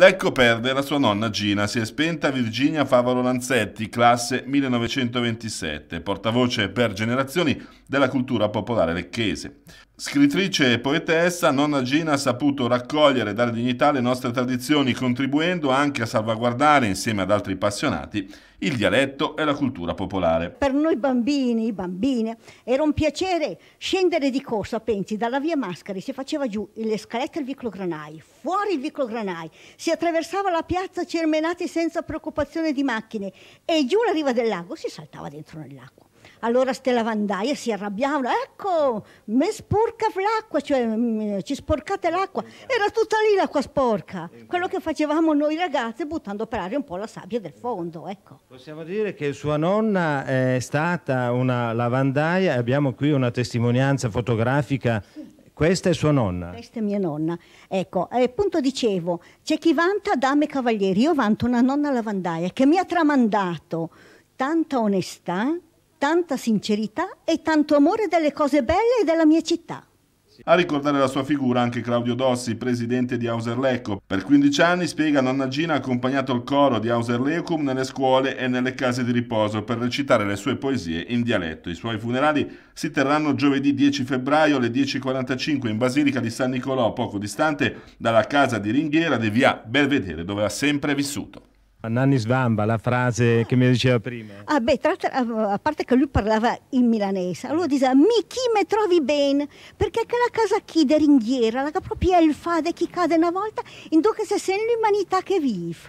Lecco perde la sua nonna Gina, si è spenta Virginia Favaro Lanzetti, classe 1927, portavoce per generazioni della cultura popolare lecchese. Scrittrice e poetessa, nonna Gina ha saputo raccogliere e dare dignità alle nostre tradizioni, contribuendo anche a salvaguardare, insieme ad altri appassionati, il dialetto e la cultura popolare. Per noi bambini, bambine, era un piacere scendere di corsa, pensi, dalla via Mascari si faceva giù le scalette del vicolo Granai, fuori il vicolo Granai, si si attraversava la piazza Cermenati senza preoccupazione di macchine e giù la riva del lago si saltava dentro nell'acqua. Allora Stella Vandaia si arrabbiava, ecco, me sporca l'acqua, cioè ci sporcate l'acqua. Era tutta lì l'acqua sporca, quello che facevamo noi ragazze buttando per aria un po' la sabbia del fondo, ecco. Possiamo dire che sua nonna eh, è stata una lavandaia, abbiamo qui una testimonianza fotografica sì questa è sua nonna. Questa è mia nonna. Ecco, eh, appunto dicevo, c'è chi vanta dame cavalieri, io vanto una nonna lavandaia che mi ha tramandato tanta onestà, tanta sincerità e tanto amore delle cose belle e della mia città. A ricordare la sua figura anche Claudio Dossi, presidente di Auserlecco. Per 15 anni, spiega, nonna Gina ha accompagnato il coro di Auserlecum nelle scuole e nelle case di riposo per recitare le sue poesie in dialetto. I suoi funerali si terranno giovedì 10 febbraio alle 10.45 in Basilica di San Nicolò, poco distante dalla casa di Ringhiera di via Belvedere, dove ha sempre vissuto. Nanni Svamba, la frase che mi diceva prima. Ah beh, tra, a parte che lui parlava in milanese, allora diceva mi chi me trovi bene, perché che la casa chi de ringhiera, la propria elfade chi cade una volta, in che se sen l'umanità che vive.